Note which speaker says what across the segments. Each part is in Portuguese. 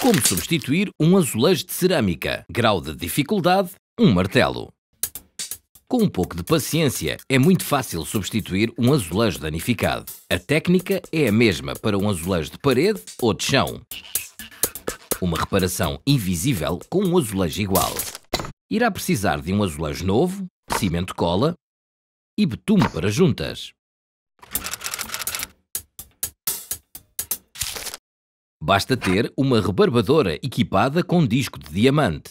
Speaker 1: Como substituir um azulejo de cerâmica? Grau de dificuldade: um martelo. Com um pouco de paciência, é muito fácil substituir um azulejo danificado. A técnica é a mesma para um azulejo de parede ou de chão. Uma reparação invisível com um azulejo igual. Irá precisar de um azulejo novo, cimento cola e betume para juntas. Basta ter uma rebarbadora equipada com disco de diamante,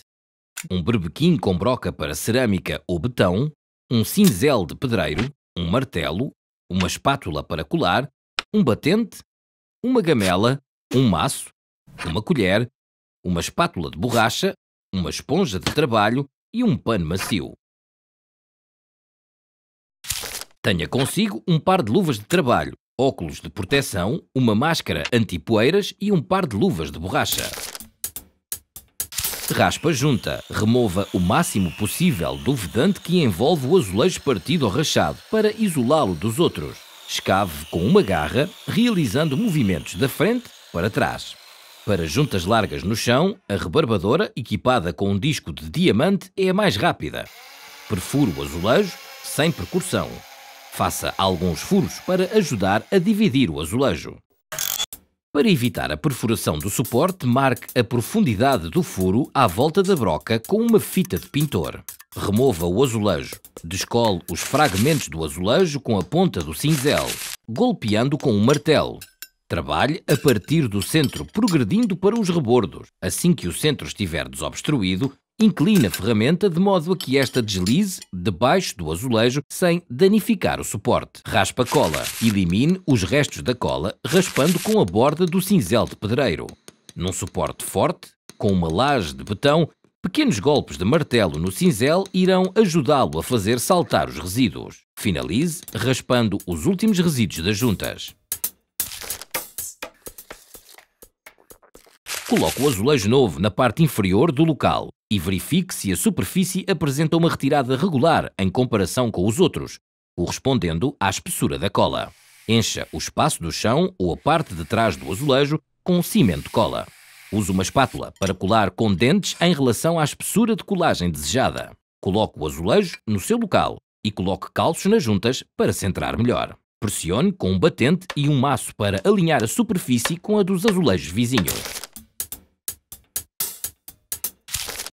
Speaker 1: um berbequim com broca para cerâmica ou betão, um cinzel de pedreiro, um martelo, uma espátula para colar, um batente, uma gamela, um maço, uma colher, uma espátula de borracha, uma esponja de trabalho e um pano macio. Tenha consigo um par de luvas de trabalho, óculos de proteção, uma máscara anti-poeiras e um par de luvas de borracha. Raspa junta. Remova o máximo possível do vedante que envolve o azulejo partido ou rachado para isolá-lo dos outros. Escave com uma garra, realizando movimentos da frente para trás. Para juntas largas no chão, a rebarbadora, equipada com um disco de diamante, é a mais rápida. Perfura o azulejo sem percussão. Faça alguns furos para ajudar a dividir o azulejo. Para evitar a perfuração do suporte, marque a profundidade do furo à volta da broca com uma fita de pintor. Remova o azulejo. Descole os fragmentos do azulejo com a ponta do cinzel, golpeando com um martelo. Trabalhe a partir do centro, progredindo para os rebordos. Assim que o centro estiver desobstruído, Inclina a ferramenta de modo a que esta deslize debaixo do azulejo sem danificar o suporte. Raspa a cola. Elimine os restos da cola raspando com a borda do cinzel de pedreiro. Num suporte forte, com uma laje de betão, pequenos golpes de martelo no cinzel irão ajudá-lo a fazer saltar os resíduos. Finalize raspando os últimos resíduos das juntas. Coloque o azulejo novo na parte inferior do local e verifique se a superfície apresenta uma retirada regular em comparação com os outros, correspondendo à espessura da cola. Encha o espaço do chão ou a parte de trás do azulejo com cimento cola. Use uma espátula para colar com dentes em relação à espessura de colagem desejada. Coloque o azulejo no seu local e coloque calços nas juntas para centrar melhor. Pressione com um batente e um maço para alinhar a superfície com a dos azulejos vizinhos.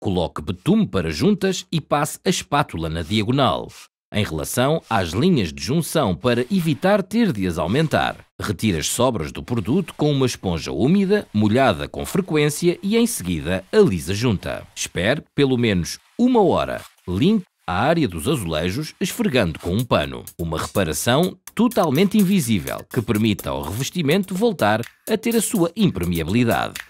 Speaker 1: Coloque betume para juntas e passe a espátula na diagonal. Em relação às linhas de junção, para evitar ter de as aumentar, retire as sobras do produto com uma esponja úmida, molhada com frequência e em seguida alisa junta. Espere pelo menos uma hora. Limpe a área dos azulejos esfregando com um pano. Uma reparação totalmente invisível que permita ao revestimento voltar a ter a sua impermeabilidade.